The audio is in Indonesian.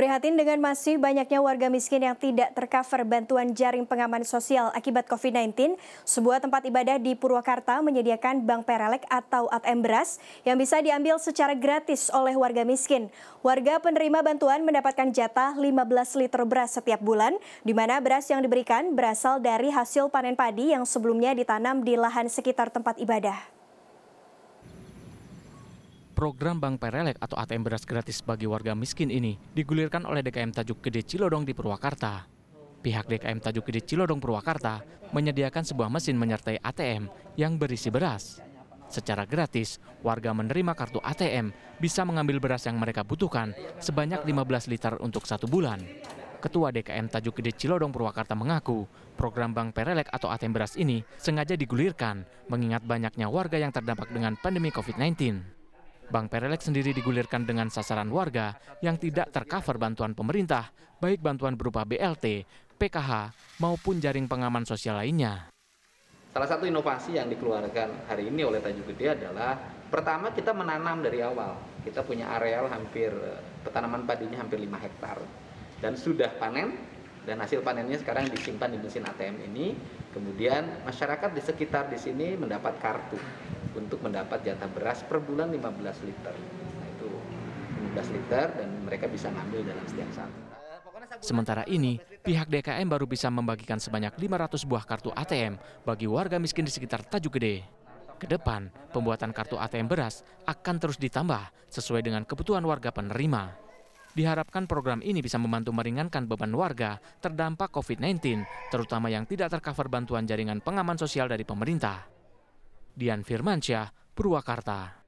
Prihatin dengan masih banyaknya warga miskin yang tidak tercover bantuan jaring pengaman sosial akibat COVID-19, sebuah tempat ibadah di Purwakarta menyediakan bank perelek atau ATM beras yang bisa diambil secara gratis oleh warga miskin. Warga penerima bantuan mendapatkan jatah 15 liter beras setiap bulan, di mana beras yang diberikan berasal dari hasil panen padi yang sebelumnya ditanam di lahan sekitar tempat ibadah. Program Bank Perelek atau ATM beras gratis bagi warga miskin ini digulirkan oleh DKM Tajuk Gede Cilodong di Purwakarta. Pihak DKM Tajuk Gede Cilodong Purwakarta menyediakan sebuah mesin menyertai ATM yang berisi beras. Secara gratis, warga menerima kartu ATM bisa mengambil beras yang mereka butuhkan sebanyak 15 liter untuk satu bulan. Ketua DKM Tajuk Gede Cilodong Purwakarta mengaku, program Bank Perelek atau ATM Beras ini sengaja digulirkan, mengingat banyaknya warga yang terdampak dengan pandemi COVID-19. Bank Perelek sendiri digulirkan dengan sasaran warga yang tidak tercover bantuan pemerintah, baik bantuan berupa BLT, PKH, maupun jaring pengaman sosial lainnya. Salah satu inovasi yang dikeluarkan hari ini oleh Tanjung Gede adalah pertama kita menanam dari awal. Kita punya areal hampir petanaman eh, padinya hampir 5 hektar dan sudah panen dan hasil panennya sekarang disimpan di mesin ATM ini. Kemudian masyarakat di sekitar di sini mendapat kartu untuk mendapat jatah beras per bulan 15 liter. Nah itu 15 liter dan mereka bisa ngambil dalam setiap saat. Sementara ini, pihak DKM baru bisa membagikan sebanyak 500 buah kartu ATM bagi warga miskin di sekitar Tajuk Gede. Kedepan, pembuatan kartu ATM beras akan terus ditambah sesuai dengan kebutuhan warga penerima. Diharapkan program ini bisa membantu meringankan beban warga terdampak COVID-19, terutama yang tidak tercover bantuan jaringan pengaman sosial dari pemerintah. Dian Firmansyah, Purwakarta.